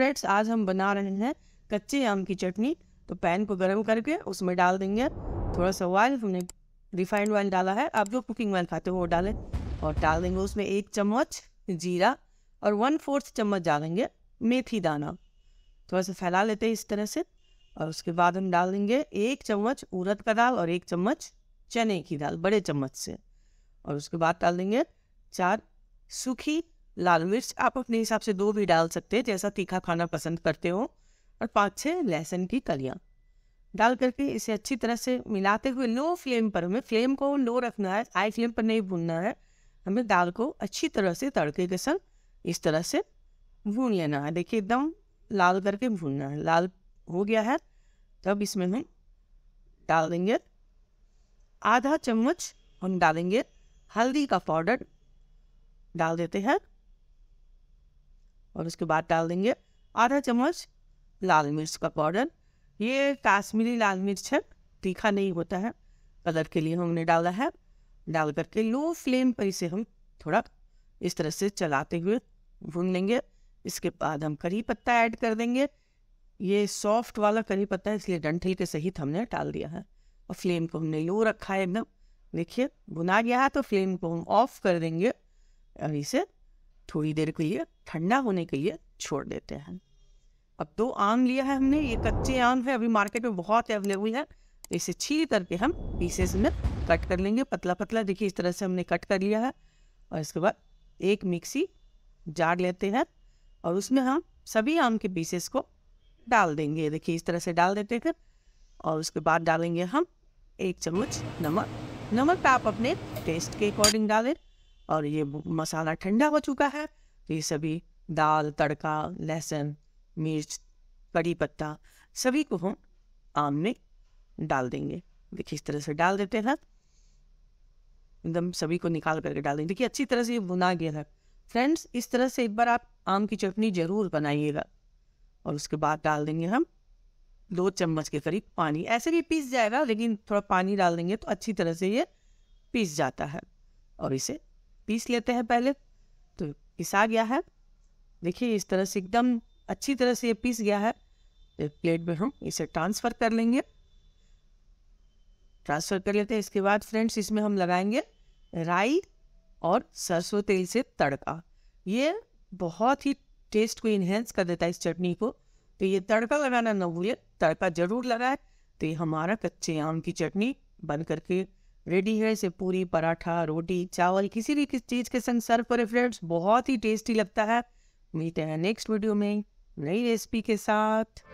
friends आज हम बना रहे हैं कच्चे आम की चटनी तो पैन को गर्म करके उसमें डाल देंगे थोड़ा सा ऑयल हमने रिफाइंड ऑयल डाला है आप जो कुकिंग ऑयल खाते हो वो डालें और डाल देंगे उसमें एक चम्मच जीरा और वन फोर्थ चम्मच डालेंगे मेथी दाना थोड़ा सा फैला लेते हैं इस तरह से और उसके बाद हम डाल देंगे एक चम्मच उड़द का दाल और एक चम्मच चने की दाल बड़े चम्मच से और उसके बाद डाल देंगे चार सूखी लाल मिर्च आप अपने हिसाब से दो भी डाल सकते हैं जैसा तीखा खाना पसंद करते हो और पाँच छः लहसुन की कलियाँ डाल करके इसे अच्छी तरह से मिलाते हुए लो फ्लेम पर हमें फ्लेम को लो रखना है हाई फ्लेम पर नहीं भूनना है हमें दाल को अच्छी तरह से तड़के के संग इस तरह से भून लेना है देखिए एकदम लाल करके भूनना है लाल हो गया है तब इसमें हम डाल देंगे आधा चम्मच हम डालेंगे हल्दी का पाउडर डाल देते हैं और उसके बाद डाल देंगे आधा चम्मच लाल मिर्च का पाउडर ये काश्मीरी लाल मिर्च है तीखा नहीं होता है कलर के लिए हमने डाला है डाल करके लो फ्लेम पर इसे हम थोड़ा इस तरह से चलाते हुए भून लेंगे इसके बाद हम करी पत्ता ऐड कर देंगे ये सॉफ्ट वाला करी पत्ता है इसलिए डंठल के सहित हमने डाल दिया है और फ्लेम को हमने लो रखा है एकदम देखिए भुना गया है तो फ्लेम को हम ऑफ कर देंगे और इसे थोड़ी देर के लिए ठंडा होने के लिए छोड़ देते हैं अब दो आम लिया है हमने ये कच्चे आम है अभी मार्केट में बहुत अवेलेबल है तो इसे छील करके हम पीसेस में कट कर लेंगे पतला पतला देखिए इस तरह से हमने कट कर लिया है और इसके बाद एक मिक्सी जार लेते हैं और उसमें हम सभी आम के पीसेस को डाल देंगे देखिए इस तरह से डाल देते हैं और उसके बाद डालेंगे हम एक चम्मच नमक नमक आप अपने टेस्ट के अकॉर्डिंग डालें और ये मसाला ठंडा हो चुका है तो ये सभी दाल तड़का लहसुन मिर्च कड़ी पत्ता सभी को हम आम में डाल देंगे देखिए इस तरह से डाल देते हैं एकदम सभी को निकाल करके डाल देंगे देखिए अच्छी तरह से ये भुना गया है फ्रेंड्स इस तरह से एक बार आप आम की चटनी ज़रूर बनाइएगा और उसके बाद डाल देंगे हम दो चम्मच के करीब पानी ऐसे भी पीस जाएगा लेकिन थोड़ा पानी डाल देंगे तो अच्छी तरह से ये पीस जाता है और इसे पीस लेते हैं पहले तो पिसा गया है देखिए इस तरह से एकदम अच्छी तरह से ये पीस गया है तो प्लेट में हम इसे ट्रांसफ़र कर लेंगे ट्रांसफ़र कर लेते हैं इसके बाद फ्रेंड्स इसमें हम लगाएंगे राई और सरसों तेल से तड़का ये बहुत ही टेस्ट को इन्हेंस कर देता है इस चटनी को तो ये तड़का लगाना ना भूलिए तड़का ज़रूर लगाए तो ये हमारा कच्चे आम की चटनी बन करके रेडी है इसे पूरी पराठा रोटी चावल किसी भी किस चीज़ के संग सर्व करें फ्रेंड्स बहुत ही टेस्टी लगता है मिलते हैं नेक्स्ट वीडियो में नई रेसिपी के साथ